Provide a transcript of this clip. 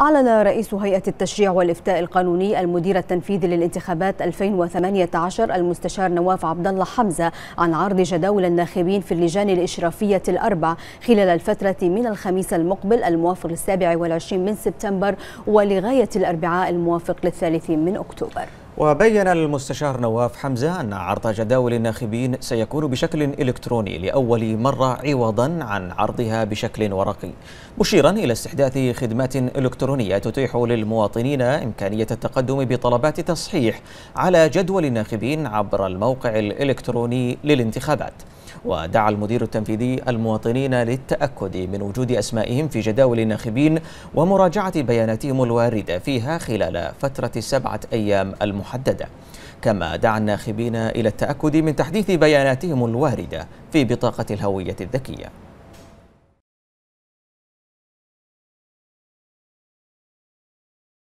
أعلن رئيس هيئة التشريع والإفتاء القانوني المدير التنفيذي للانتخابات 2018 المستشار نواف عبد الله حمزة عن عرض جداول الناخبين في اللجان الإشرافية الأربع خلال الفترة من الخميس المقبل الموافق للسابع والعشرين من سبتمبر ولغاية الأربعاء الموافق للثالث من أكتوبر وبين المستشار نواف حمزة أن عرض جداول الناخبين سيكون بشكل إلكتروني لأول مرة عوضا عن عرضها بشكل ورقي مشيرا إلى استحداث خدمات إلكترونية تتيح للمواطنين إمكانية التقدم بطلبات تصحيح على جدول الناخبين عبر الموقع الإلكتروني للانتخابات ودعا المدير التنفيذي المواطنين للتأكد من وجود أسمائهم في جداول الناخبين ومراجعة بياناتهم الواردة فيها خلال فترة السبعة أيام المحددة كما دعا الناخبين إلى التأكد من تحديث بياناتهم الواردة في بطاقة الهوية الذكية